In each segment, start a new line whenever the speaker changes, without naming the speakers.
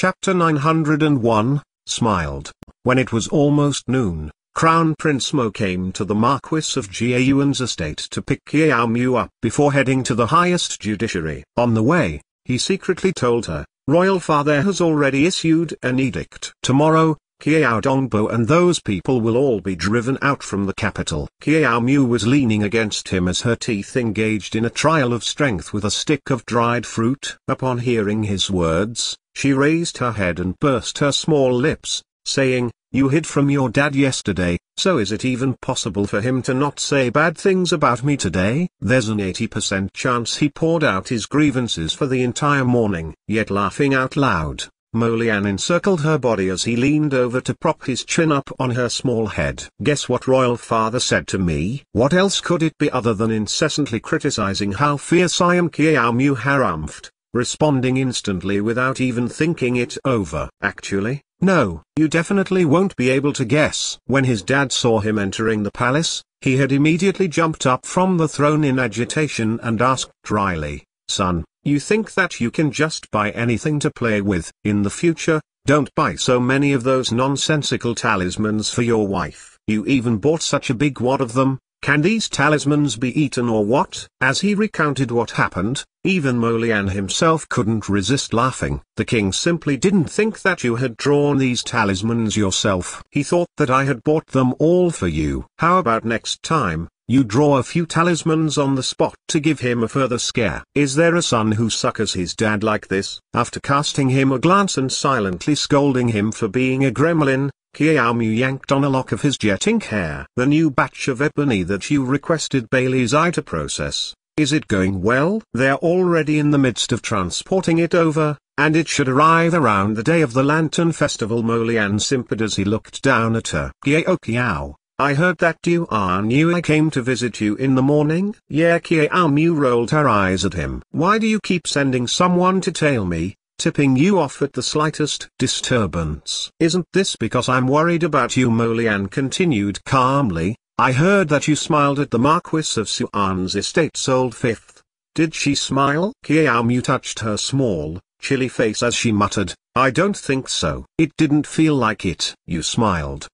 Chapter 901, smiled. When it was almost noon, Crown Prince Mo came to the Marquis of Jiayuan's estate to pick Yao Mu up before heading to the highest judiciary. On the way, he secretly told her, Royal Father has already issued an edict. Tomorrow, Qiao Dongbo and those people will all be driven out from the capital. Qiao Mu was leaning against him as her teeth engaged in a trial of strength with a stick of dried fruit. Upon hearing his words, she raised her head and burst her small lips, saying, You hid from your dad yesterday, so is it even possible for him to not say bad things about me today? There's an 80% chance he poured out his grievances for the entire morning. Yet laughing out loud, Molian encircled her body as he leaned over to prop his chin up on her small head. Guess what royal father said to me? What else could it be other than incessantly criticizing how fierce I am Kiamu Haramft? responding instantly without even thinking it over. Actually, no, you definitely won't be able to guess. When his dad saw him entering the palace, he had immediately jumped up from the throne in agitation and asked dryly, Son, you think that you can just buy anything to play with? In the future, don't buy so many of those nonsensical talismans for your wife. You even bought such a big wad of them, can these talismans be eaten or what? As he recounted what happened, even Molian himself couldn't resist laughing. The king simply didn't think that you had drawn these talismans yourself. He thought that I had bought them all for you. How about next time, you draw a few talismans on the spot to give him a further scare. Is there a son who suckers his dad like this? After casting him a glance and silently scolding him for being a gremlin, Kiaomu yanked on a lock of his jet ink hair. The new batch of ebony that you requested Bailey's eye to process. Is it going well? They're already in the midst of transporting it over, and it should arrive around the day of the Lantern Festival Molian simpered as he looked down at her. Giao Kiao, I heard that you are new I came to visit you in the morning? Yeah Mu rolled her eyes at him. Why do you keep sending someone to tail me, tipping you off at the slightest disturbance? Isn't this because I'm worried about you Molian continued calmly, I heard that you smiled at the Marquis of Suan's estate sold fifth. Did she smile? Mu touched her small, chilly face as she muttered, I don't think so. It didn't feel like it. You smiled.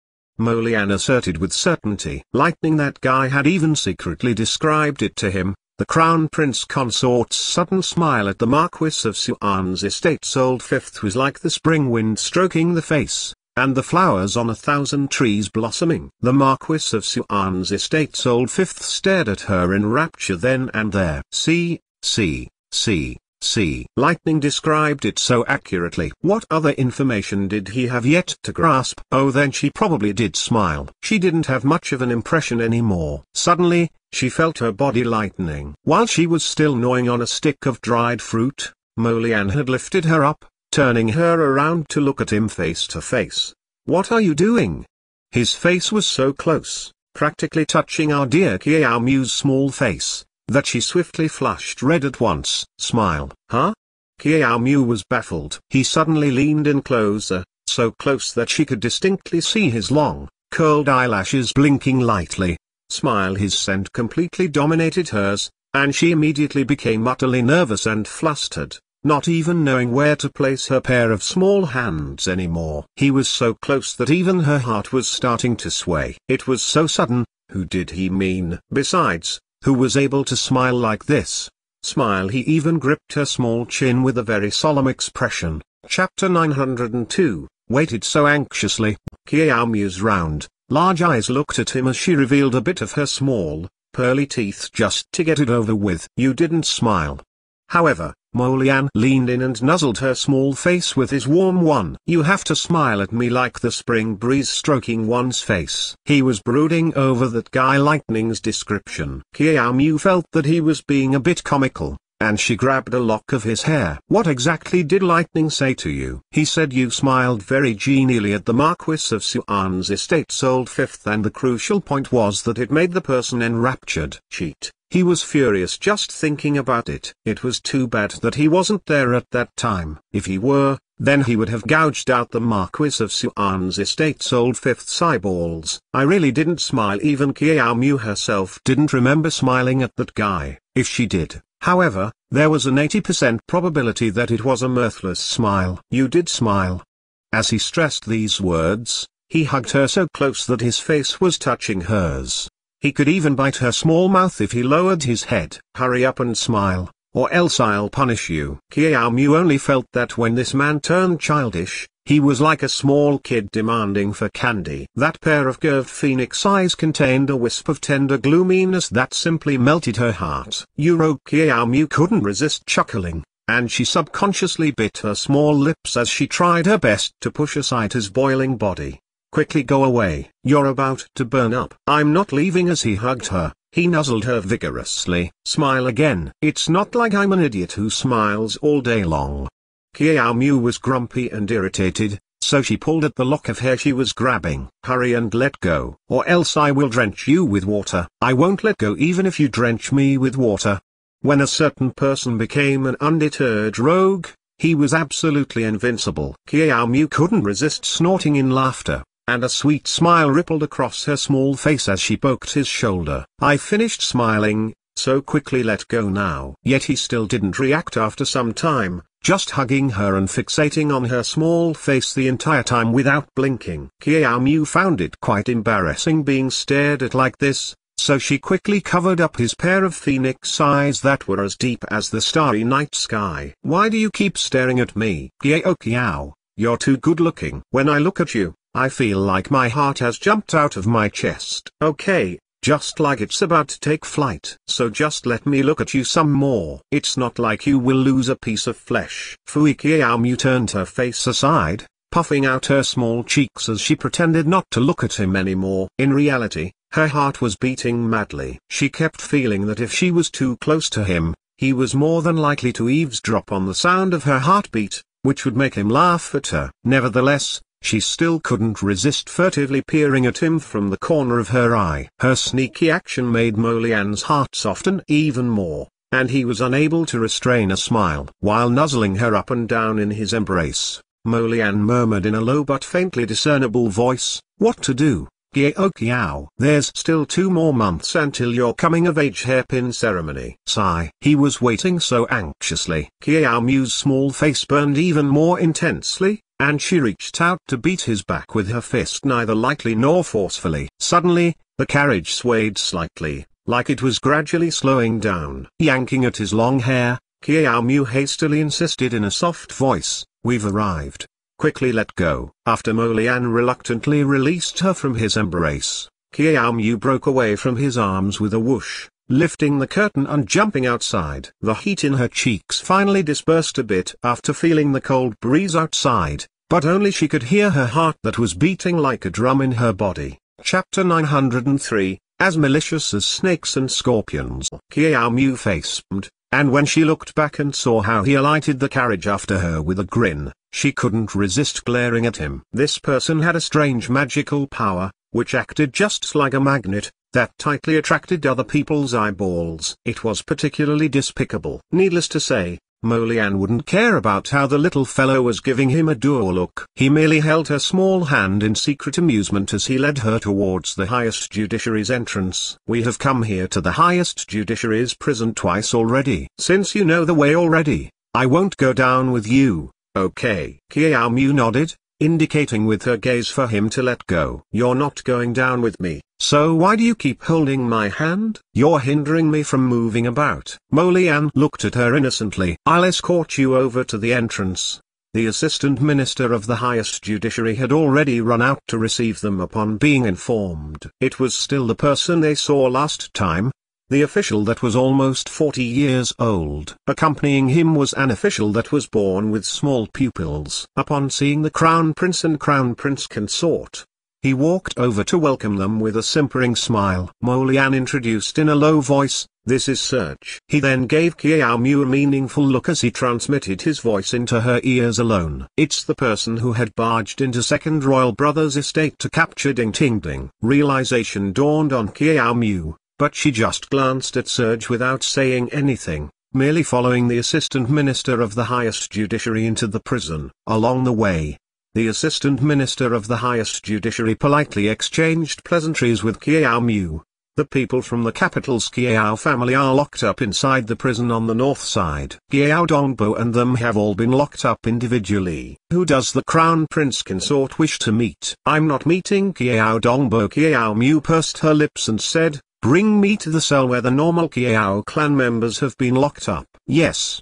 Molian asserted with certainty. Lightning that guy had even secretly described it to him, the Crown Prince Consort's sudden smile at the Marquis of Suan's estate's old fifth was like the spring wind stroking the face, and the flowers on a thousand trees blossoming. The Marquis of Suan's estate's old fifth stared at her in rapture then and there. See, see, see, See, Lightning described it so accurately. What other information did he have yet to grasp? Oh then she probably did smile. She didn't have much of an impression anymore. Suddenly, she felt her body lightening. While she was still gnawing on a stick of dried fruit, Molian had lifted her up, turning her around to look at him face to face. What are you doing? His face was so close, practically touching our dear Mu's small face, that she swiftly flushed red at once. Smile. Huh? Kiao Mu was baffled. He suddenly leaned in closer, so close that she could distinctly see his long, curled eyelashes blinking lightly. Smile his scent completely dominated hers, and she immediately became utterly nervous and flustered, not even knowing where to place her pair of small hands anymore. He was so close that even her heart was starting to sway. It was so sudden, who did he mean? Besides, who was able to smile like this. Smile he even gripped her small chin with a very solemn expression. Chapter 902, waited so anxiously. Kiao mused round, large eyes looked at him as she revealed a bit of her small, pearly teeth just to get it over with. You didn't smile, However, Molian leaned in and nuzzled her small face with his warm one. You have to smile at me like the spring breeze stroking one's face. He was brooding over that Guy Lightning's description. Kiao felt that he was being a bit comical, and she grabbed a lock of his hair. What exactly did Lightning say to you? He said you smiled very genially at the Marquis of Suan's estate sold fifth and the crucial point was that it made the person enraptured. Cheat. He was furious just thinking about it. It was too bad that he wasn't there at that time. If he were, then he would have gouged out the Marquis of Suan's estate's old fifth eyeballs. I really didn't smile even Kiao Mu herself didn't remember smiling at that guy, if she did. However, there was an 80% probability that it was a mirthless smile. You did smile. As he stressed these words, he hugged her so close that his face was touching hers. He could even bite her small mouth if he lowered his head. Hurry up and smile, or else I'll punish you. Kiao Mu only felt that when this man turned childish, he was like a small kid demanding for candy. That pair of curved phoenix eyes contained a wisp of tender gloominess that simply melted her heart. Euro Kiao Mu couldn't resist chuckling, and she subconsciously bit her small lips as she tried her best to push aside his boiling body. Quickly go away, you're about to burn up. I'm not leaving as he hugged her, he nuzzled her vigorously. Smile again. It's not like I'm an idiot who smiles all day long. Kiao Mu was grumpy and irritated, so she pulled at the lock of hair she was grabbing. Hurry and let go, or else I will drench you with water. I won't let go even if you drench me with water. When a certain person became an undeterred rogue, he was absolutely invincible. Kiao Mu couldn't resist snorting in laughter and a sweet smile rippled across her small face as she poked his shoulder. I finished smiling, so quickly let go now. Yet he still didn't react after some time, just hugging her and fixating on her small face the entire time without blinking. Kiao Mu found it quite embarrassing being stared at like this, so she quickly covered up his pair of phoenix eyes that were as deep as the starry night sky. Why do you keep staring at me? Kiao Kiao, you're too good looking. When I look at you, I feel like my heart has jumped out of my chest. Okay, just like it's about to take flight. So just let me look at you some more. It's not like you will lose a piece of flesh. Fuikiaomu turned her face aside, puffing out her small cheeks as she pretended not to look at him anymore. In reality, her heart was beating madly. She kept feeling that if she was too close to him, he was more than likely to eavesdrop on the sound of her heartbeat, which would make him laugh at her. Nevertheless, she still couldn't resist furtively peering at him from the corner of her eye. Her sneaky action made Molian's heart soften even more, and he was unable to restrain a smile. While nuzzling her up and down in his embrace, Molian murmured in a low but faintly discernible voice, What to do, Gyeokiao? Oh, There's still two more months until your coming-of-age hairpin ceremony. Sigh. He was waiting so anxiously. Kiao Mew's small face burned even more intensely, and she reached out to beat his back with her fist neither lightly nor forcefully. Suddenly, the carriage swayed slightly, like it was gradually slowing down. Yanking at his long hair, Qiao Mu hastily insisted in a soft voice, We've arrived. Quickly let go. After Mo Lian reluctantly released her from his embrace, Qiao Mu broke away from his arms with a whoosh, lifting the curtain and jumping outside. The heat in her cheeks finally dispersed a bit after feeling the cold breeze outside, but only she could hear her heart that was beating like a drum in her body. Chapter 903, As Malicious as Snakes and Scorpions. Qiao Mu faced, and when she looked back and saw how he alighted the carriage after her with a grin, she couldn't resist glaring at him. This person had a strange magical power, which acted just like a magnet, that tightly attracted other people's eyeballs. It was particularly despicable. Needless to say, Molian wouldn't care about how the little fellow was giving him a dour look. He merely held her small hand in secret amusement as he led her towards the highest judiciary's entrance. We have come here to the highest judiciary's prison twice already. Since you know the way already, I won't go down with you, okay? Mu nodded, indicating with her gaze for him to let go. You're not going down with me, so why do you keep holding my hand? You're hindering me from moving about. Molian looked at her innocently. I'll escort you over to the entrance. The assistant minister of the highest judiciary had already run out to receive them upon being informed. It was still the person they saw last time, the official that was almost 40 years old. Accompanying him was an official that was born with small pupils. Upon seeing the Crown Prince and Crown Prince Consort, he walked over to welcome them with a simpering smile. Molian introduced in a low voice, this is Serge. He then gave Kiao Mu a meaningful look as he transmitted his voice into her ears alone. It's the person who had barged into Second Royal Brothers Estate to capture Ding Ting Ding. Realization dawned on Kiao Mu, but she just glanced at Serge without saying anything, merely following the assistant minister of the highest judiciary into the prison. Along the way, the assistant minister of the highest judiciary politely exchanged pleasantries with Qiao Mu. The people from the capital's Qiao family are locked up inside the prison on the north side. Qiao Dongbo and them have all been locked up individually. Who does the crown prince consort wish to meet? I'm not meeting Qiao Dongbo. Qiao Mu pursed her lips and said, Bring me to the cell where the normal Kiao clan members have been locked up. Yes.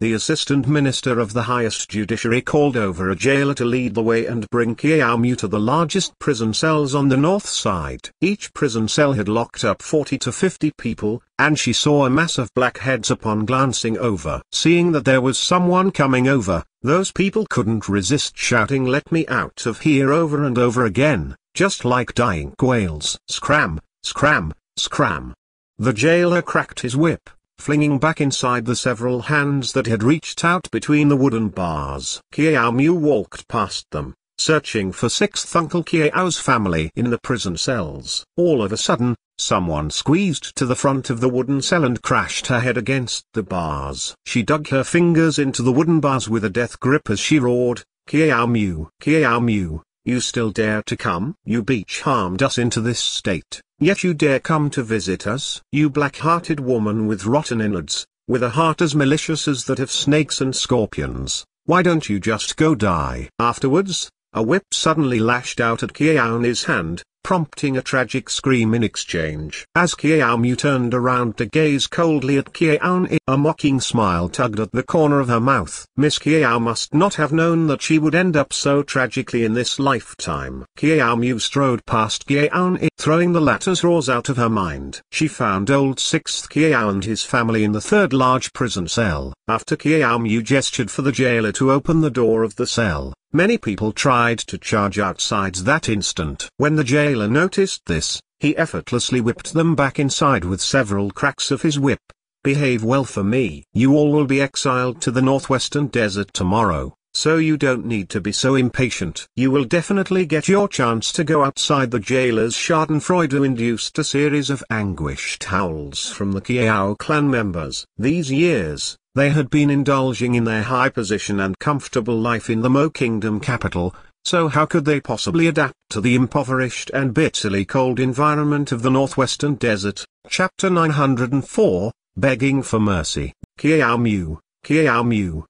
The assistant minister of the highest judiciary called over a jailer to lead the way and bring Mu to the largest prison cells on the north side. Each prison cell had locked up 40 to 50 people, and she saw a mass of black heads upon glancing over. Seeing that there was someone coming over, those people couldn't resist shouting let me out of here over and over again, just like dying quails. Scram, scram, Scram! The jailer cracked his whip, flinging back inside the several hands that had reached out between the wooden bars. Kiao Mu walked past them, searching for sixth Uncle Kiao's family in the prison cells. All of a sudden, someone squeezed to the front of the wooden cell and crashed her head against the bars. She dug her fingers into the wooden bars with a death grip as she roared, Kiao Mu! Kiao Mu! You still dare to come? You beach harmed us into this state, yet you dare come to visit us? You black-hearted woman with rotten innards, with a heart as malicious as that of snakes and scorpions, why don't you just go die? Afterwards, a whip suddenly lashed out at Kiaoni's hand, prompting a tragic scream in exchange. As Qiaomu turned around to gaze coldly at Qiaomi, a mocking smile tugged at the corner of her mouth. Miss Qiao must not have known that she would end up so tragically in this lifetime. Qiaomu strode past Qiaomi, throwing the latter's roars out of her mind. She found old 6th Qiao and his family in the third large prison cell. After Qiaomu gestured for the jailer to open the door of the cell, Many people tried to charge outsides that instant. When the jailer noticed this, he effortlessly whipped them back inside with several cracks of his whip. Behave well for me. You all will be exiled to the northwestern desert tomorrow. So you don't need to be so impatient. You will definitely get your chance to go outside the jailer's schadenfreude induced a series of anguished howls from the Kiao clan members. These years, they had been indulging in their high position and comfortable life in the Mo Kingdom capital, so how could they possibly adapt to the impoverished and bitterly cold environment of the northwestern desert? Chapter 904, Begging for Mercy. Kiao Mu, Kiao Mu,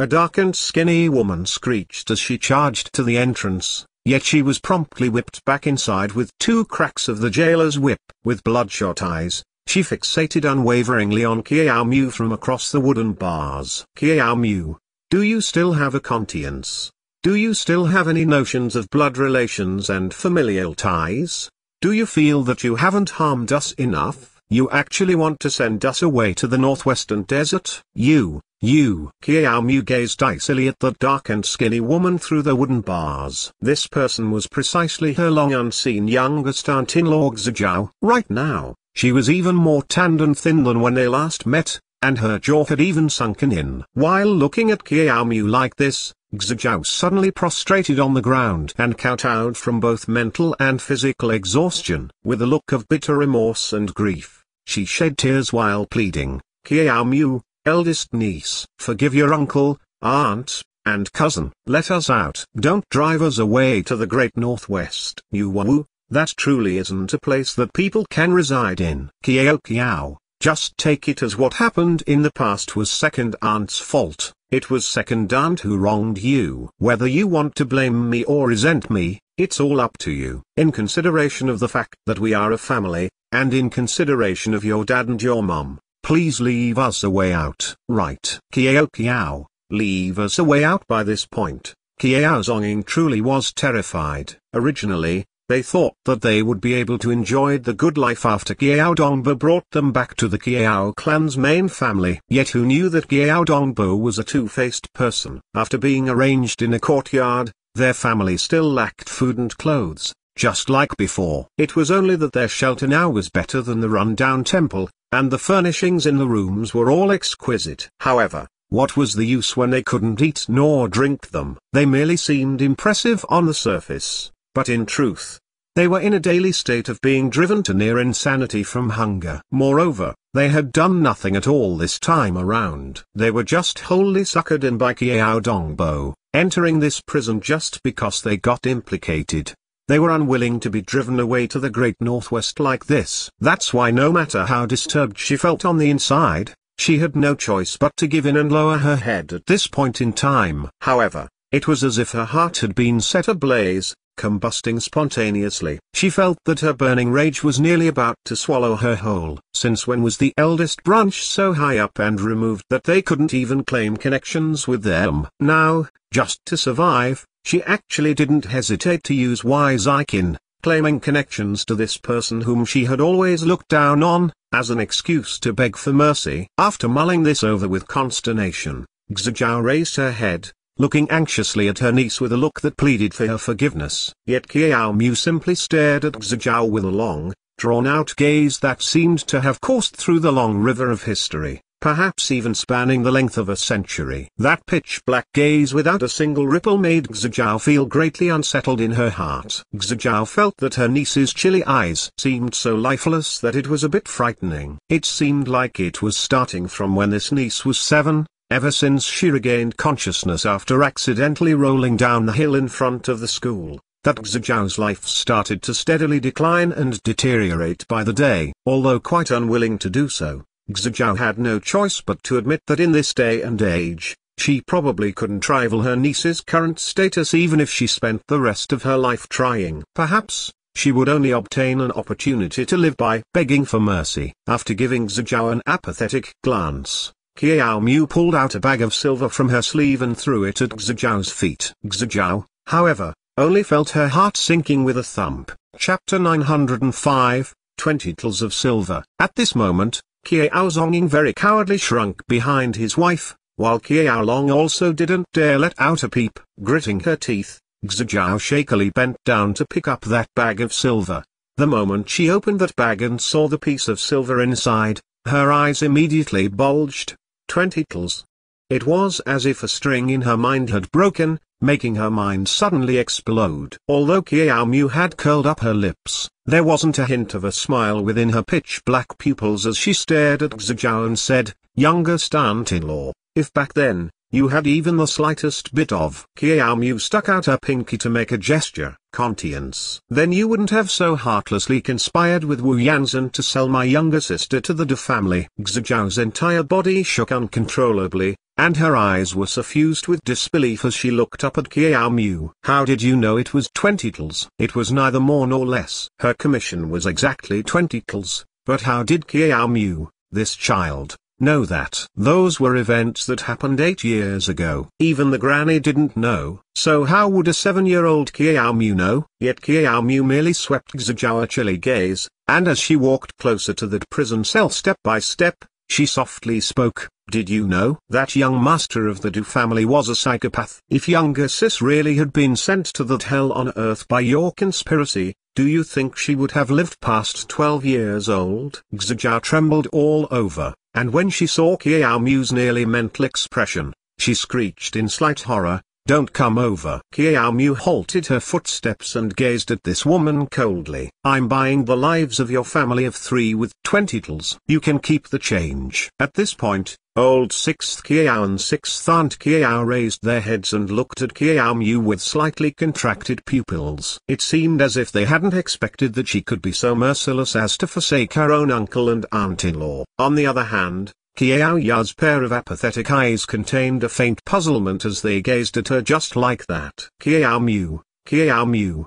a dark and skinny woman screeched as she charged to the entrance, yet she was promptly whipped back inside with two cracks of the jailer's whip. With bloodshot eyes, she fixated unwaveringly on Kiao Mu from across the wooden bars. Kiao Mu, do you still have a conscience? Do you still have any notions of blood relations and familial ties? Do you feel that you haven't harmed us enough? You actually want to send us away to the northwestern desert? You, you. Kiao Mu gazed icily at the dark and skinny woman through the wooden bars. This person was precisely her long unseen youngest aunt-in-law Xiao. Right now, she was even more tanned and thin than when they last met, and her jaw had even sunken in. While looking at Kiao Mu like this, Xiao suddenly prostrated on the ground and kowtowed from both mental and physical exhaustion. With a look of bitter remorse and grief, she shed tears while pleading, Kiao Mu, eldest niece. Forgive your uncle, aunt, and cousin. Let us out. Don't drive us away to the great northwest. Wu. that truly isn't a place that people can reside in. Kiao Kiao, just take it as what happened in the past was second aunt's fault. It was second aunt who wronged you. Whether you want to blame me or resent me, it's all up to you. In consideration of the fact that we are a family, and in consideration of your dad and your mom, Please leave us a way out. Right. Kiao Kiao, leave us a way out by this point. Kiao Zonging truly was terrified. Originally, they thought that they would be able to enjoy the good life after Giao Dongbo brought them back to the Giao clan's main family. Yet who knew that Giao Dongbo was a two-faced person? After being arranged in a courtyard, their family still lacked food and clothes, just like before. It was only that their shelter now was better than the rundown temple, and the furnishings in the rooms were all exquisite. However, what was the use when they couldn't eat nor drink them? They merely seemed impressive on the surface, but in truth, they were in a daily state of being driven to near insanity from hunger. Moreover, they had done nothing at all this time around. They were just wholly suckered in by Kiao Dongbo, entering this prison just because they got implicated. They were unwilling to be driven away to the great northwest like this. That's why no matter how disturbed she felt on the inside, she had no choice but to give in and lower her head at this point in time. However, it was as if her heart had been set ablaze, combusting spontaneously. She felt that her burning rage was nearly about to swallow her whole. Since when was the eldest branch so high up and removed that they couldn't even claim connections with them? Now, just to survive, she actually didn't hesitate to use wise Ikin, claiming connections to this person whom she had always looked down on, as an excuse to beg for mercy. After mulling this over with consternation, Xiao raised her head, looking anxiously at her niece with a look that pleaded for her forgiveness. Yet Qiao Mu simply stared at Zhao with a long, drawn-out gaze that seemed to have coursed through the long river of history, perhaps even spanning the length of a century. That pitch-black gaze without a single ripple made Zhao feel greatly unsettled in her heart. Zhao felt that her niece's chilly eyes seemed so lifeless that it was a bit frightening. It seemed like it was starting from when this niece was seven, ever since she regained consciousness after accidentally rolling down the hill in front of the school, that Xiao's life started to steadily decline and deteriorate by the day. Although quite unwilling to do so, Xiao had no choice but to admit that in this day and age, she probably couldn't rival her niece's current status even if she spent the rest of her life trying. Perhaps, she would only obtain an opportunity to live by begging for mercy. After giving Zijiao an apathetic glance, Qiao Mu pulled out a bag of silver from her sleeve and threw it at Xiao's feet. Xiao, however, only felt her heart sinking with a thump. Chapter 905, 20 Tls of Silver. At this moment, Qiao Zonging very cowardly shrunk behind his wife, while Qiao Long also didn't dare let out a peep. Gritting her teeth, Xiao shakily bent down to pick up that bag of silver. The moment she opened that bag and saw the piece of silver inside, her eyes immediately bulged, twenty tls. It was as if a string in her mind had broken, making her mind suddenly explode. Although Qiao Mu had curled up her lips, there wasn't a hint of a smile within her pitch-black pupils as she stared at Xijiao and said, Youngest aunt-in-law, if back then, you had even the slightest bit of Mu stuck out her pinky to make a gesture, conscience. Then you wouldn't have so heartlessly conspired with Wu Yanzen to sell my younger sister to the De family. Xiao's entire body shook uncontrollably, and her eyes were suffused with disbelief as she looked up at Mu. How did you know it was twenty tls? It was neither more nor less. Her commission was exactly twenty tls, but how did Mu, this child, know that. Those were events that happened eight years ago. Even the granny didn't know, so how would a seven-year-old Kiyamu know? Yet Kiyamu merely swept Xijawa chilly gaze, and as she walked closer to that prison cell step by step, she softly spoke, did you know that young master of the Du family was a psychopath? If younger sis really had been sent to that hell on earth by your conspiracy, do you think she would have lived past 12 years old? Xijia trembled all over and when she saw Kiao Mu's nearly mental expression, she screeched in slight horror, don't come over. Kiao Mu halted her footsteps and gazed at this woman coldly. I'm buying the lives of your family of three with twenty tls. You can keep the change. At this point, Old 6th Qiao and 6th Aunt Qiao raised their heads and looked at Qiao Mu with slightly contracted pupils. It seemed as if they hadn't expected that she could be so merciless as to forsake her own uncle and aunt-in-law. On the other hand, Qiao Ya's pair of apathetic eyes contained a faint puzzlement as they gazed at her just like that. Qiao Mu, Qiao Mu.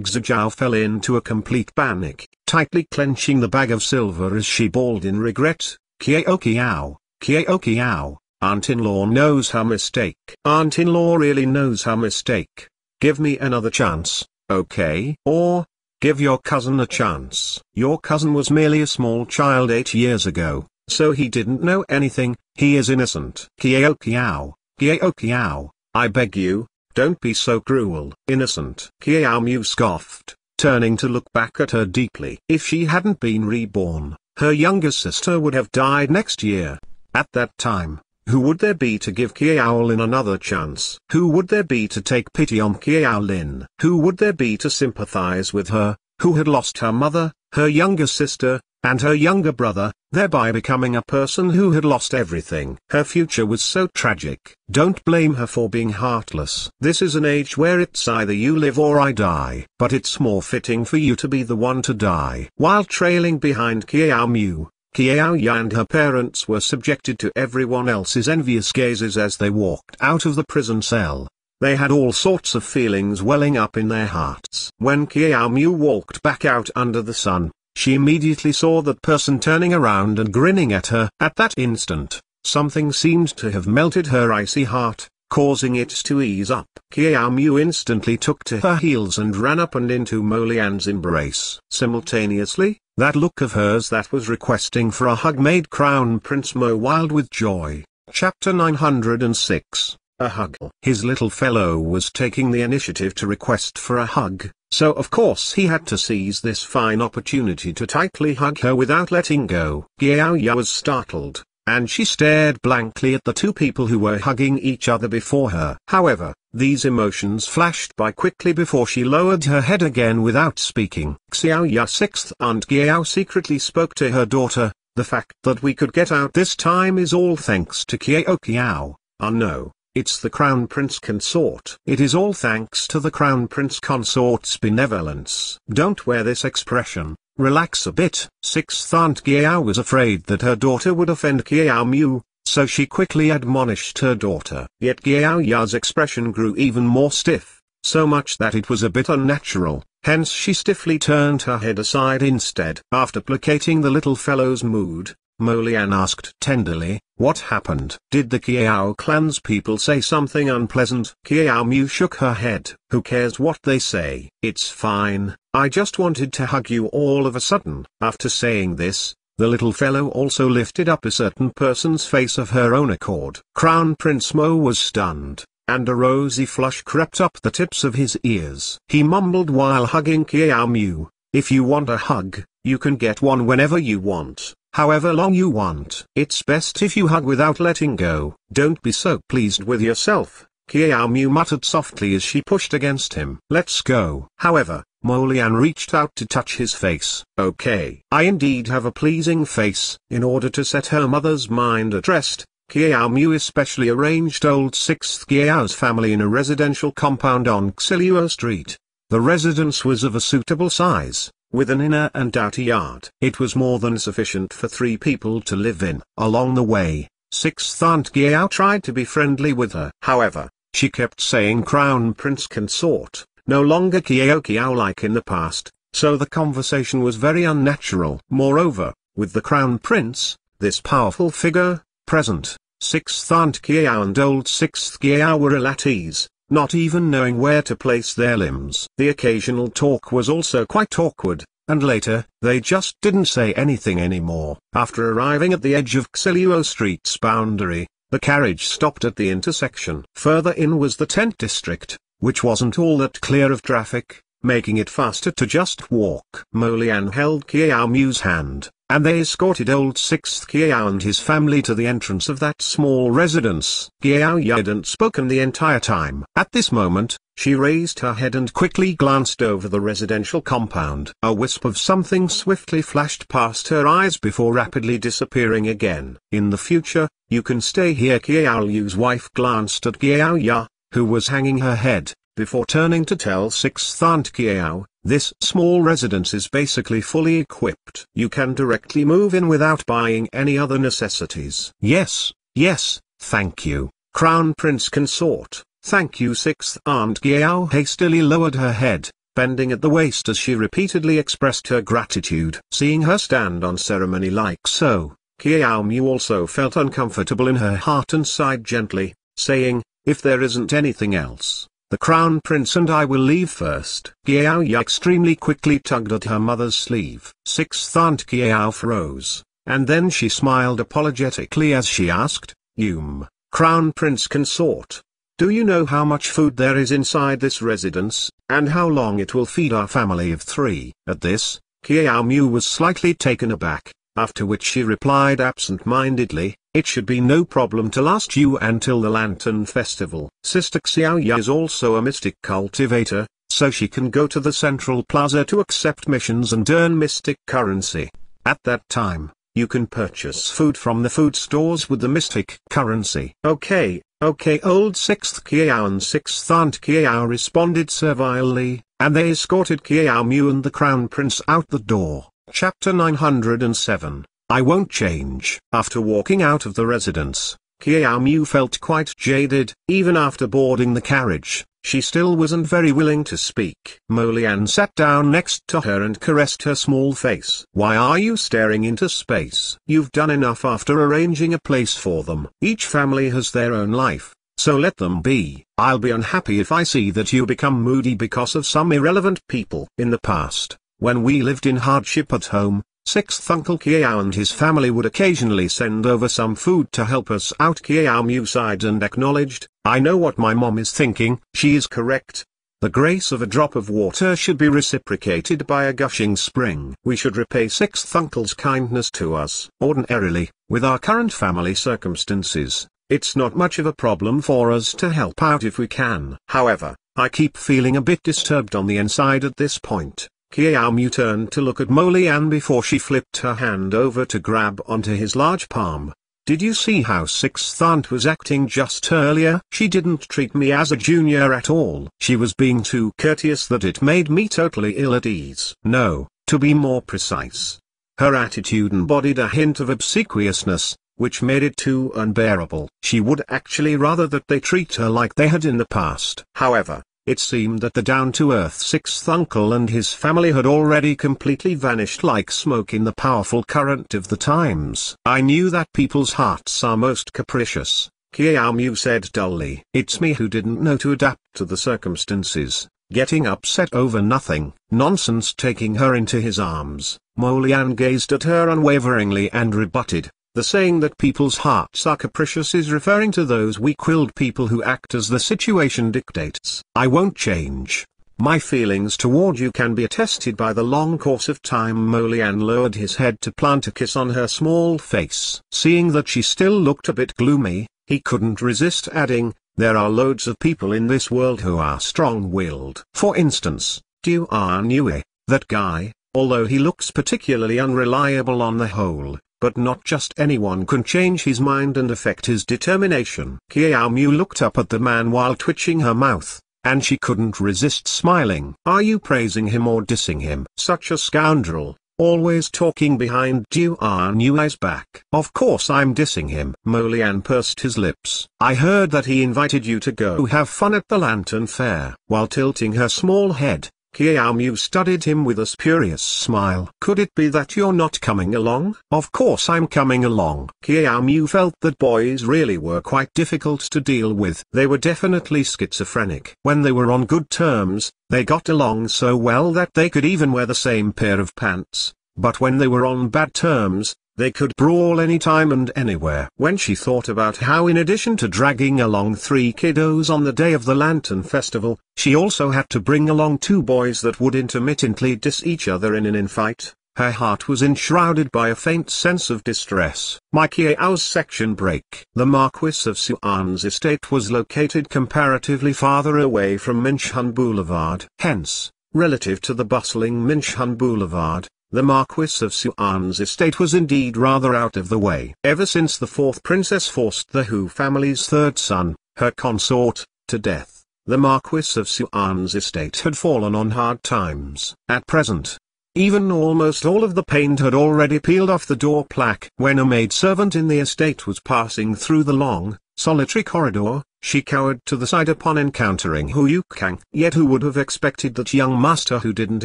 xiajiao fell into a complete panic, tightly clenching the bag of silver as she bawled in regret, Qiao Qiao. Kiao Kiao, aunt-in-law knows her mistake. Aunt-in-law really knows her mistake. Give me another chance, okay? Or, give your cousin a chance. Your cousin was merely a small child eight years ago, so he didn't know anything, he is innocent. Kiao Kiao, Kiao Kiao, I beg you, don't be so cruel. Innocent. Kiao Mu scoffed, turning to look back at her deeply. If she hadn't been reborn, her younger sister would have died next year. At that time, who would there be to give Lin another chance? Who would there be to take pity on Lin? Who would there be to sympathize with her, who had lost her mother, her younger sister, and her younger brother, thereby becoming a person who had lost everything. Her future was so tragic. Don't blame her for being heartless. This is an age where it's either you live or I die. But it's more fitting for you to be the one to die. While trailing behind Qiao Mu, Qiaoya and her parents were subjected to everyone else's envious gazes as they walked out of the prison cell. They had all sorts of feelings welling up in their hearts. When Qiaomu walked back out under the sun, she immediately saw that person turning around and grinning at her. At that instant, something seemed to have melted her icy heart, causing it to ease up. Qiao Mu instantly took to her heels and ran up and into Molian's embrace. Simultaneously, that look of hers that was requesting for a hug made Crown Prince Mo wild with joy. Chapter 906 A Hug His little fellow was taking the initiative to request for a hug, so of course he had to seize this fine opportunity to tightly hug her without letting go. Giao was startled, and she stared blankly at the two people who were hugging each other before her. However, these emotions flashed by quickly before she lowered her head again without speaking. Xiao Ya's sixth aunt Giao secretly spoke to her daughter, the fact that we could get out this time is all thanks to Kiao Kiao, Ah, no, it's the Crown Prince Consort. It is all thanks to the Crown Prince Consort's benevolence. Don't wear this expression, Relax a bit. Sixth Aunt Giao was afraid that her daughter would offend Giao Mu, so she quickly admonished her daughter. Yet Giao Ya's expression grew even more stiff, so much that it was a bit unnatural, hence she stiffly turned her head aside instead. After placating the little fellow's mood, Molian asked tenderly, what happened? Did the Kiao clan's people say something unpleasant? Kiao Mu shook her head. Who cares what they say? It's fine, I just wanted to hug you all of a sudden. After saying this, the little fellow also lifted up a certain person's face of her own accord. Crown Prince Mo was stunned, and a rosy flush crept up the tips of his ears. He mumbled while hugging Kiao Mu, if you want a hug, you can get one whenever you want however long you want. It's best if you hug without letting go. Don't be so pleased with yourself, Kiao Mu muttered softly as she pushed against him. Let's go. However, Molian reached out to touch his face. Okay. I indeed have a pleasing face. In order to set her mother's mind at rest, Kiao Mu especially arranged old 6th Kiao's family in a residential compound on Xilua Street. The residence was of a suitable size, with an inner and outer yard. It was more than sufficient for three people to live in. Along the way, sixth Aunt Giao tried to be friendly with her. However, she kept saying Crown Prince Consort, no longer Kyokiao like in the past, so the conversation was very unnatural. Moreover, with the Crown Prince, this powerful figure, present, sixth Aunt Giao and old sixth Giao were at ease, not even knowing where to place their limbs. The occasional talk was also quite awkward, and later, they just didn't say anything anymore. After arriving at the edge of Xilio Street's boundary, the carriage stopped at the intersection. Further in was the tent district, which wasn't all that clear of traffic, making it faster to just walk. Molian held Kiao Mu's hand, and they escorted old sixth Kiao and his family to the entrance of that small residence. Kiao hadn't spoken the entire time. At this moment, she raised her head and quickly glanced over the residential compound. A wisp of something swiftly flashed past her eyes before rapidly disappearing again. In the future, you can stay here Kiao Yu's wife glanced at Kiao Ya, who was hanging her head. Before turning to tell Sixth Aunt Kiao, this small residence is basically fully equipped. You can directly move in without buying any other necessities. Yes, yes, thank you, Crown Prince Consort, thank you 6th Aunt Giao hastily lowered her head, bending at the waist as she repeatedly expressed her gratitude. Seeing her stand on ceremony like so, Giao Mu also felt uncomfortable in her heart and sighed gently, saying, if there isn't anything else, the crown prince and I will leave first. Giao extremely quickly tugged at her mother's sleeve. Sixth Aunt Giao froze, and then she smiled apologetically as she asked, Yum, crown prince consort, do you know how much food there is inside this residence, and how long it will feed our family of three? At this, Kiao Mu was slightly taken aback after which she replied absent-mindedly, it should be no problem to last you until the Lantern Festival. Sister Xiaoya is also a mystic cultivator, so she can go to the Central Plaza to accept missions and earn mystic currency. At that time, you can purchase food from the food stores with the mystic currency. Okay, okay old 6th Kiao and 6th Aunt Kiao responded servilely, and they escorted Kiao Mu and the Crown Prince out the door. Chapter 907, I Won't Change. After walking out of the residence, Qiao Mu felt quite jaded, even after boarding the carriage, she still wasn't very willing to speak. Mo Lian sat down next to her and caressed her small face. Why are you staring into space? You've done enough after arranging a place for them. Each family has their own life, so let them be. I'll be unhappy if I see that you become moody because of some irrelevant people. In the past, when we lived in hardship at home, sixth Uncle Kiao and his family would occasionally send over some food to help us out. Kiao mused and acknowledged, I know what my mom is thinking, she is correct. The grace of a drop of water should be reciprocated by a gushing spring. We should repay sixth uncle's kindness to us. Ordinarily, with our current family circumstances, it's not much of a problem for us to help out if we can. However, I keep feeling a bit disturbed on the inside at this point. Xiaomu turned to look at Molian before she flipped her hand over to grab onto his large palm. Did you see how Sixth Aunt was acting just earlier? She didn't treat me as a junior at all. She was being too courteous that it made me totally ill at ease. No, to be more precise. Her attitude embodied a hint of obsequiousness, which made it too unbearable. She would actually rather that they treat her like they had in the past. However, it seemed that the down-to-earth sixth uncle and his family had already completely vanished like smoke in the powerful current of the times. I knew that people's hearts are most capricious, Kiaomu said dully. It's me who didn't know to adapt to the circumstances, getting upset over nothing. Nonsense taking her into his arms, Molian gazed at her unwaveringly and rebutted, the saying that people's hearts are capricious is referring to those weak-willed people who act as the situation dictates. I won't change. My feelings toward you can be attested by the long course of time Molian lowered his head to plant a kiss on her small face. Seeing that she still looked a bit gloomy, he couldn't resist adding, there are loads of people in this world who are strong-willed. For instance, Du Arnue, that guy, although he looks particularly unreliable on the whole, but not just anyone can change his mind and affect his determination. Kiao Mu looked up at the man while twitching her mouth, and she couldn't resist smiling. Are you praising him or dissing him? Such a scoundrel, always talking behind Duan ah Yuai's back. Of course I'm dissing him. Molian pursed his lips. I heard that he invited you to go have fun at the lantern fair. While tilting her small head, Qiao Mu studied him with a spurious smile. Could it be that you're not coming along? Of course I'm coming along. Qiao Mu felt that boys really were quite difficult to deal with. They were definitely schizophrenic. When they were on good terms, they got along so well that they could even wear the same pair of pants. But when they were on bad terms, they could brawl anytime and anywhere. When she thought about how in addition to dragging along three kiddos on the day of the Lantern Festival, she also had to bring along two boys that would intermittently diss each other in an infight, her heart was enshrouded by a faint sense of distress. Mikey Ao's section break. The Marquis of Suan's estate was located comparatively farther away from Minchun Boulevard. Hence, relative to the bustling Minchun Boulevard, the Marquis of Suan's estate was indeed rather out of the way. Ever since the fourth princess forced the Hu family's third son, her consort, to death, the Marquis of Suan's estate had fallen on hard times. At present, even almost all of the paint had already peeled off the door plaque. When a maid servant in the estate was passing through the long, solitary corridor, she cowered to the side upon encountering Hu Yukang, yet who would have expected that young master who didn't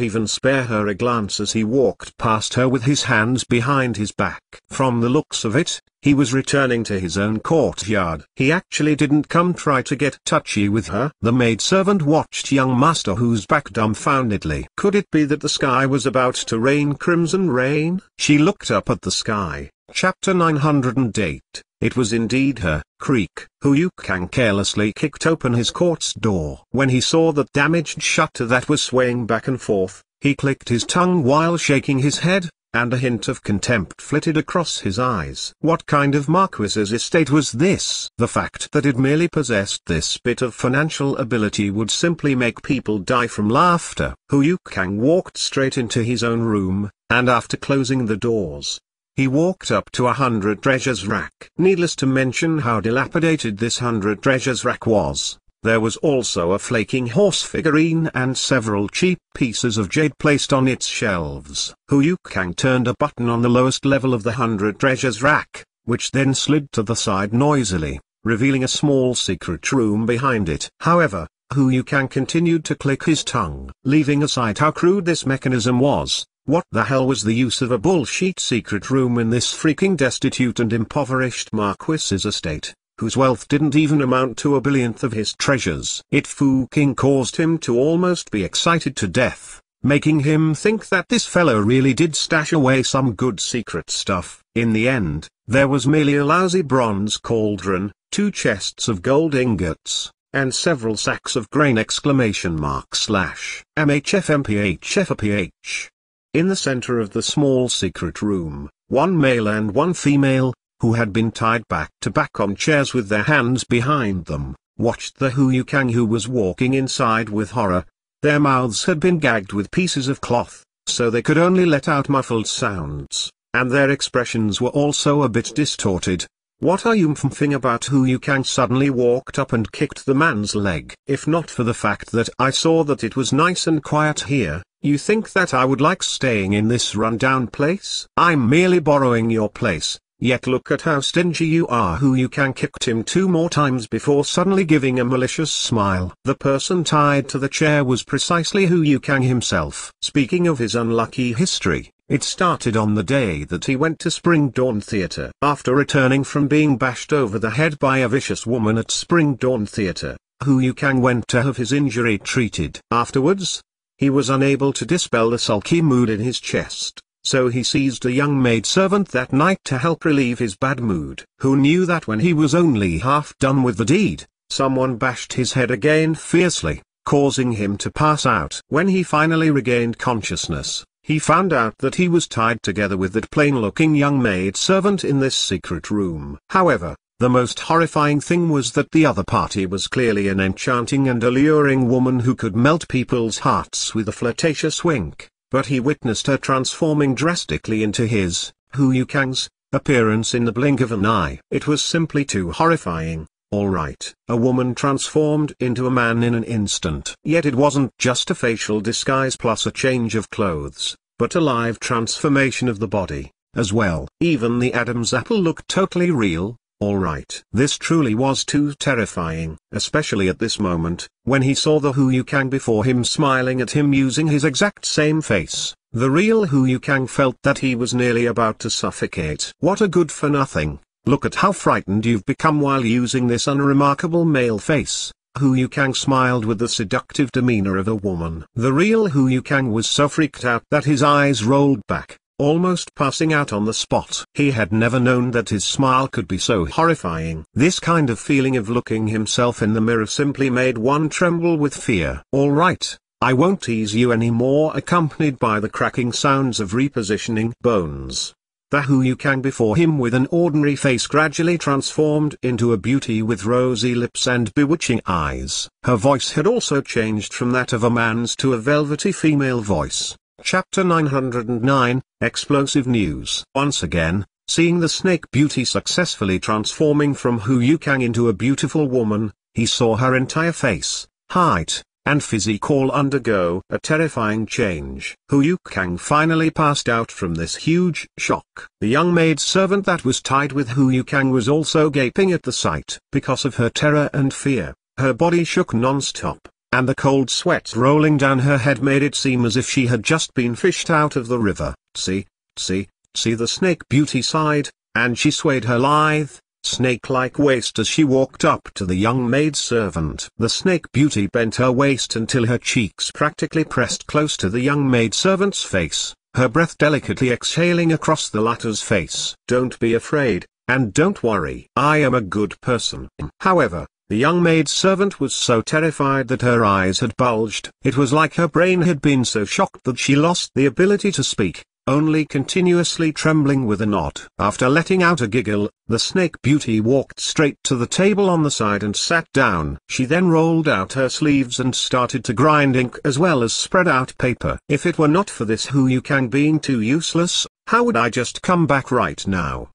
even spare her a glance as he walked past her with his hands behind his back. From the looks of it, he was returning to his own courtyard. He actually didn't come try to get touchy with her. The maidservant watched young master whose back dumbfoundedly. Could it be that the sky was about to rain crimson rain? She looked up at the sky. Chapter 908 It was indeed her, Creek, who Yukang carelessly kicked open his court's door. When he saw the damaged shutter that was swaying back and forth, he clicked his tongue while shaking his head, and a hint of contempt flitted across his eyes. What kind of Marquis's estate was this? The fact that it merely possessed this bit of financial ability would simply make people die from laughter. Hu Yukang walked straight into his own room, and after closing the doors, he walked up to a hundred treasures rack. Needless to mention how dilapidated this hundred treasures rack was. There was also a flaking horse figurine and several cheap pieces of jade placed on its shelves. Hu Yukang turned a button on the lowest level of the hundred treasures rack, which then slid to the side noisily, revealing a small secret room behind it. However, Hu Yukang continued to click his tongue. Leaving aside how crude this mechanism was, what the hell was the use of a bullshit secret room in this freaking destitute and impoverished Marquis's estate, whose wealth didn't even amount to a billionth of his treasures? It fucking caused him to almost be excited to death, making him think that this fellow really did stash away some good secret stuff. In the end, there was merely a lousy bronze cauldron, two chests of gold ingots, and several sacks of grain exclamation mark slash MHFMPHFPH. In the center of the small secret room, one male and one female, who had been tied back to back on chairs with their hands behind them, watched the You Kang who was walking inside with horror. Their mouths had been gagged with pieces of cloth, so they could only let out muffled sounds, and their expressions were also a bit distorted. What are you mfmfing about You Kang suddenly walked up and kicked the man's leg? If not for the fact that I saw that it was nice and quiet here, you think that I would like staying in this rundown place? I'm merely borrowing your place, yet look at how stingy you are who you can kicked him two more times before suddenly giving a malicious smile. The person tied to the chair was precisely who you can himself. Speaking of his unlucky history, it started on the day that he went to Spring Dawn Theatre. After returning from being bashed over the head by a vicious woman at Spring Dawn Theatre, you Yukang went to have his injury treated. Afterwards, he was unable to dispel the sulky mood in his chest, so he seized a young maid servant that night to help relieve his bad mood, who knew that when he was only half done with the deed, someone bashed his head again fiercely, causing him to pass out. When he finally regained consciousness, he found out that he was tied together with that plain-looking young maid servant in this secret room. However, the most horrifying thing was that the other party was clearly an enchanting and alluring woman who could melt people's hearts with a flirtatious wink, but he witnessed her transforming drastically into his, Hu Yukang's, appearance in the blink of an eye. It was simply too horrifying, alright. A woman transformed into a man in an instant. Yet it wasn't just a facial disguise plus a change of clothes, but a live transformation of the body, as well. Even the Adam's apple looked totally real, Alright. This truly was too terrifying, especially at this moment, when he saw the Hu Yukang before him smiling at him using his exact same face. The real Hu Yukang felt that he was nearly about to suffocate. What a good for nothing. Look at how frightened you've become while using this unremarkable male face. Hu Yukang smiled with the seductive demeanor of a woman. The real Hu Yukang was so freaked out that his eyes rolled back almost passing out on the spot. He had never known that his smile could be so horrifying. This kind of feeling of looking himself in the mirror simply made one tremble with fear. All right, I won't tease you anymore accompanied by the cracking sounds of repositioning bones. The who you can before him with an ordinary face gradually transformed into a beauty with rosy lips and bewitching eyes. Her voice had also changed from that of a man's to a velvety female voice. Chapter 909, Explosive News Once again, seeing the snake beauty successfully transforming from Hu Yukang into a beautiful woman, he saw her entire face, height, and physique all undergo a terrifying change. Hu Yukang finally passed out from this huge shock. The young maid servant that was tied with Hu Yukang was also gaping at the sight. Because of her terror and fear, her body shook non-stop and the cold sweat rolling down her head made it seem as if she had just been fished out of the river. See, see, see the snake beauty sighed, and she swayed her lithe, snake-like waist as she walked up to the young maid servant. The snake beauty bent her waist until her cheeks practically pressed close to the young maid servant's face, her breath delicately exhaling across the latter's face. Don't be afraid, and don't worry. I am a good person. However, the young maid servant was so terrified that her eyes had bulged, it was like her brain had been so shocked that she lost the ability to speak, only continuously trembling with a knot. After letting out a giggle, the snake beauty walked straight to the table on the side and sat down. She then rolled out her sleeves and started to grind ink as well as spread out paper. If it were not for this who you can being too useless, how would I just come back right now?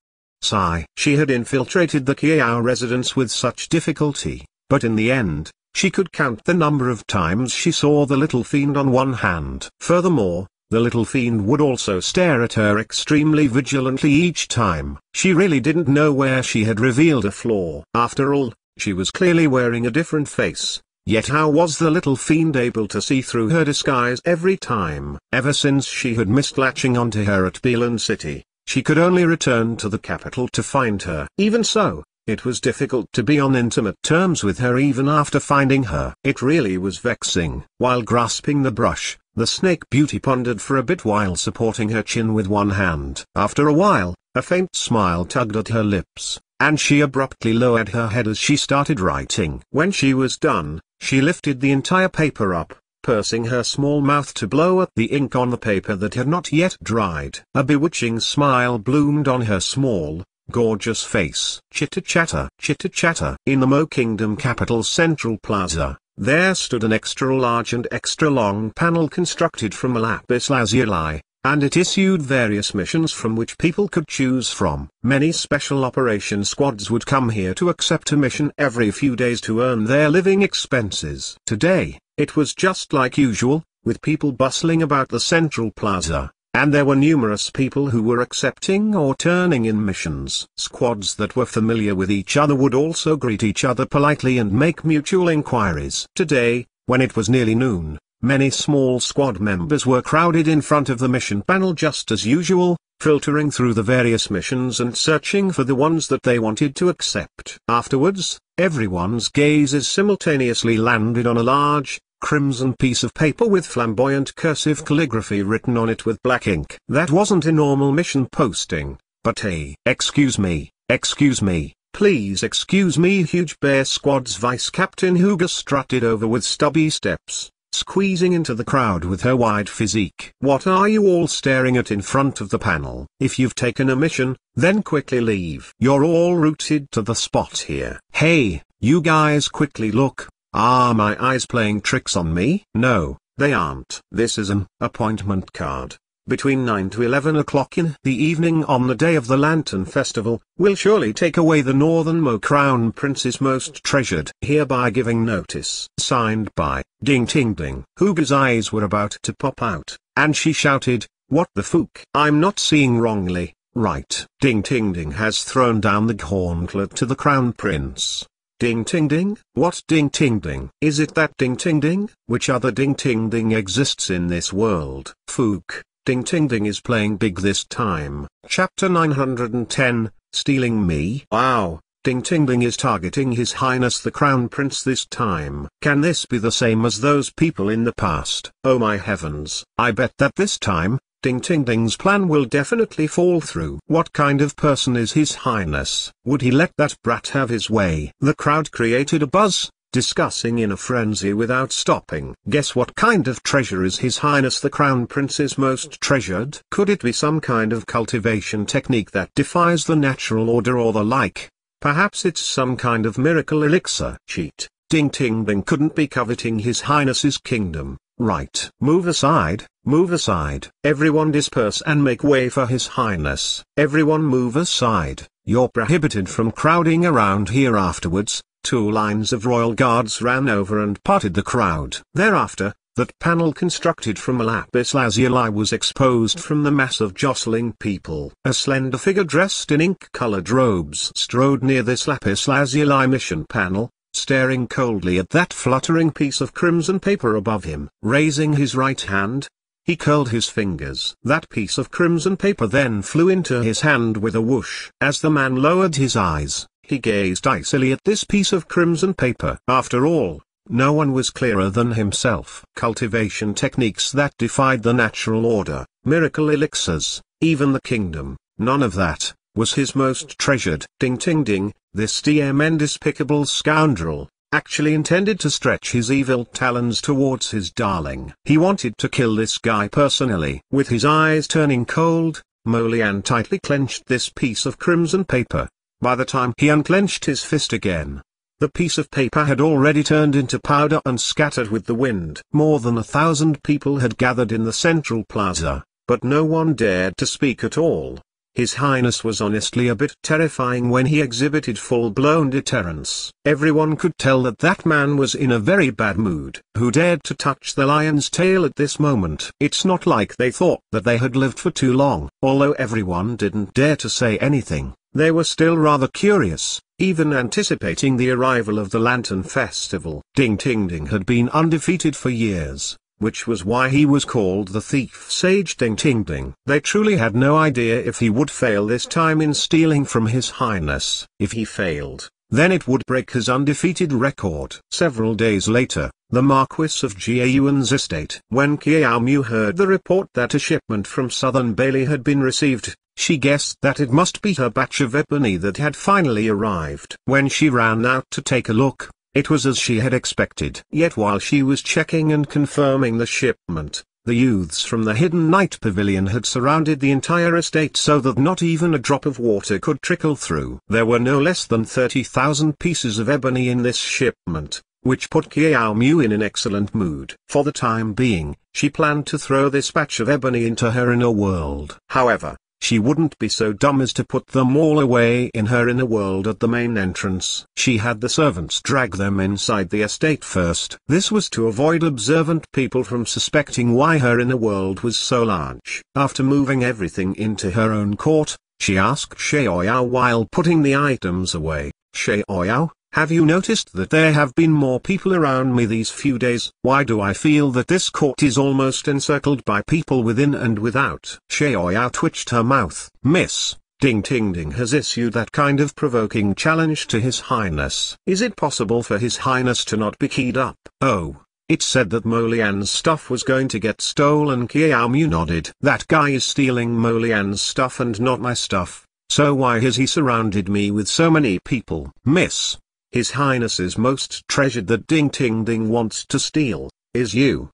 She had infiltrated the Kiao residence with such difficulty, but in the end, she could count the number of times she saw the little fiend on one hand. Furthermore, the little fiend would also stare at her extremely vigilantly each time. She really didn't know where she had revealed a flaw. After all, she was clearly wearing a different face, yet how was the little fiend able to see through her disguise every time? Ever since she had missed latching onto her at Beelan City, she could only return to the capital to find her. Even so, it was difficult to be on intimate terms with her even after finding her. It really was vexing. While grasping the brush, the snake beauty pondered for a bit while supporting her chin with one hand. After a while, a faint smile tugged at her lips, and she abruptly lowered her head as she started writing. When she was done, she lifted the entire paper up, pursing her small mouth to blow at the ink on the paper that had not yet dried. A bewitching smile bloomed on her small, gorgeous face. Chitter chatter, chitter chatter. In the Mo Kingdom capital central plaza, there stood an extra large and extra long panel constructed from lapis lazuli, and it issued various missions from which people could choose from. Many special operation squads would come here to accept a mission every few days to earn their living expenses. Today, it was just like usual, with people bustling about the central plaza, and there were numerous people who were accepting or turning in missions. Squads that were familiar with each other would also greet each other politely and make mutual inquiries. Today, when it was nearly noon, Many small squad members were crowded in front of the mission panel just as usual, filtering through the various missions and searching for the ones that they wanted to accept. Afterwards, everyone's gazes simultaneously landed on a large, crimson piece of paper with flamboyant cursive calligraphy written on it with black ink. That wasn't a normal mission posting, but hey, excuse me, excuse me, please excuse me Huge Bear Squad's vice captain Huga strutted over with stubby steps squeezing into the crowd with her wide physique. What are you all staring at in front of the panel? If you've taken a mission, then quickly leave. You're all rooted to the spot here. Hey, you guys quickly look. Are my eyes playing tricks on me? No, they aren't. This is an appointment card between 9 to 11 o'clock in the evening on the day of the Lantern Festival, will surely take away the northern Mo Crown Prince's most treasured, hereby giving notice. Signed by, Ding Ting Ding. Huga's eyes were about to pop out, and she shouted, What the fook? I'm not seeing wrongly, right? Ding Ting Ding has thrown down the gauntlet to the Crown Prince. Ding ting ding, what ding ting ding? Is it that ding ting ding? Which other ding ting ding exists in this world? Fook, Ding Ting Ding is playing big this time. Chapter 910, Stealing Me. Wow, Ding Ting Ding is targeting His Highness the Crown Prince this time. Can this be the same as those people in the past? Oh my heavens, I bet that this time, Ding Ting Ding's plan will definitely fall through. What kind of person is His Highness? Would he let that brat have his way? The crowd created a buzz, discussing in a frenzy without stopping. Guess what kind of treasure is His Highness the Crown Prince's most treasured? Could it be some kind of cultivation technique that defies the natural order or the like? Perhaps it's some kind of miracle elixir. Cheat. Ding Ting Bing couldn't be coveting His Highness's kingdom, right? Move aside, move aside. Everyone disperse and make way for His Highness. Everyone move aside. You're prohibited from crowding around here afterwards, Two lines of royal guards ran over and parted the crowd. Thereafter, that panel constructed from lapis lazuli was exposed from the mass of jostling people. A slender figure dressed in ink-colored robes strode near this lapis lazuli mission panel, staring coldly at that fluttering piece of crimson paper above him. Raising his right hand, he curled his fingers. That piece of crimson paper then flew into his hand with a whoosh. As the man lowered his eyes, he gazed icily at this piece of crimson paper. After all, no one was clearer than himself. Cultivation techniques that defied the natural order, miracle elixirs, even the kingdom, none of that, was his most treasured. Ding ting ding, this DMN despicable scoundrel, actually intended to stretch his evil talons towards his darling. He wanted to kill this guy personally. With his eyes turning cold, Molian tightly clenched this piece of crimson paper, by the time he unclenched his fist again, the piece of paper had already turned into powder and scattered with the wind. More than a thousand people had gathered in the central plaza, but no one dared to speak at all. His Highness was honestly a bit terrifying when he exhibited full-blown deterrence. Everyone could tell that that man was in a very bad mood. Who dared to touch the lion's tail at this moment? It's not like they thought that they had lived for too long, although everyone didn't dare to say anything. They were still rather curious, even anticipating the arrival of the Lantern Festival. Ding Ting Ding had been undefeated for years, which was why he was called the thief Sage Ding Ting Ding. They truly had no idea if he would fail this time in stealing from His Highness. If he failed, then it would break his undefeated record. Several days later, the Marquis of Jiayuan's estate. When Qiao Mu heard the report that a shipment from southern Bailey had been received, she guessed that it must be her batch of ebony that had finally arrived. When she ran out to take a look, it was as she had expected. Yet while she was checking and confirming the shipment, the youths from the hidden night pavilion had surrounded the entire estate so that not even a drop of water could trickle through. There were no less than 30,000 pieces of ebony in this shipment, which put Kiao Mu in an excellent mood. For the time being, she planned to throw this batch of ebony into her inner world. However, she wouldn't be so dumb as to put them all away in her inner world at the main entrance. She had the servants drag them inside the estate first. This was to avoid observant people from suspecting why her inner world was so large. After moving everything into her own court, she asked Xiaoyao while putting the items away, Xiaoyao, have you noticed that there have been more people around me these few days? Why do I feel that this court is almost encircled by people within and without? Xiaoyao twitched her mouth. Miss, Ding Ting Ding has issued that kind of provoking challenge to His Highness. Is it possible for His Highness to not be keyed up? Oh, it said that Molian's stuff was going to get stolen. Qiao Mu nodded. That guy is stealing Molian's stuff and not my stuff. So why has he surrounded me with so many people? Miss, his Highness's most treasured the Ding Ting Ding wants to steal, is you.